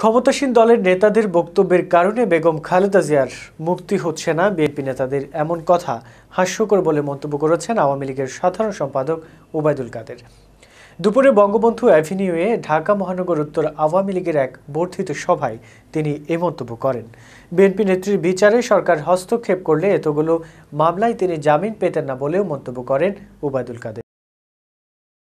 ক্ষমতাসীন দলের নেতাদের বক্তব্যের কারণে বেগম খালেদা জিয়ার মুক্তি হচ্ছে না বিএনপি নেতাদের এমন কথা হাস্যকর বলে মন্তব্য করেছেন আওয়ামী লীগের সাধারণ সম্পাদক ওবায়দুল কাদের দুপুরে বঙ্গবন্ধু অ্যাভিনিউয়ে ঢাকা মহানগর উত্তর আওয়ামী লীগের এক বর্ধিত সভায় তিনি এ মন্তব্য করেন বিএনপি নেত্রীর বিচারে সরকার হস্তক্ষেপ করলে এতগুলো মামলায় তিনি জামিন পেতেন না বলেও মন্তব্য করেন ওবায়দুল কাদের